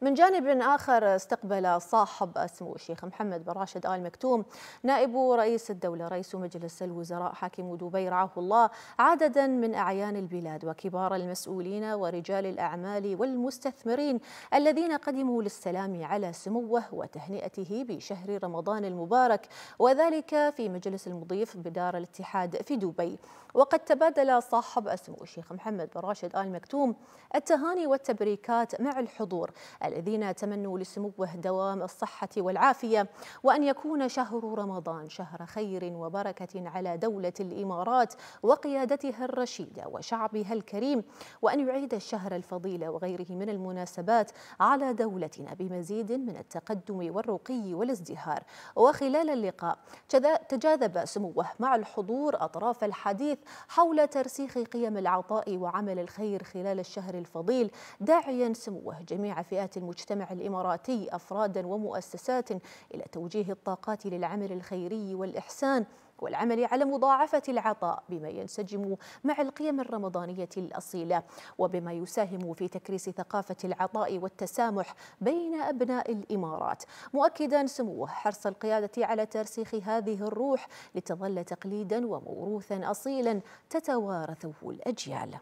من جانب آخر استقبل صاحب السمو الشيخ محمد بن راشد آل مكتوم نائب رئيس الدولة رئيس مجلس الوزراء حاكم دبي رعاه الله عددا من أعيان البلاد وكبار المسؤولين ورجال الأعمال والمستثمرين الذين قدموا للسلام على سموه وتهنئته بشهر رمضان المبارك وذلك في مجلس المضيف بدار الاتحاد في دبي وقد تبادل صاحب السمو الشيخ محمد بن راشد آل مكتوم التهاني والتبريكات مع الحضور الذين تمنوا لسموه دوام الصحة والعافية وأن يكون شهر رمضان شهر خير وبركة على دولة الإمارات وقيادتها الرشيدة وشعبها الكريم وأن يعيد الشهر الفضيلة وغيره من المناسبات على دولتنا بمزيد من التقدم والرقي والازدهار وخلال اللقاء تجاذب سموه مع الحضور أطراف الحديث حول ترسيخ قيم العطاء وعمل الخير خلال الشهر الفضيل داعيا سموه جميع فئات المجتمع الإماراتي أفرادا ومؤسسات إلى توجيه الطاقات للعمل الخيري والإحسان والعمل على مضاعفة العطاء بما ينسجم مع القيم الرمضانية الأصيلة وبما يساهم في تكريس ثقافة العطاء والتسامح بين أبناء الإمارات مؤكدا سموه حرص القيادة على ترسيخ هذه الروح لتظل تقليدا وموروثا أصيلا تتوارثه الأجيال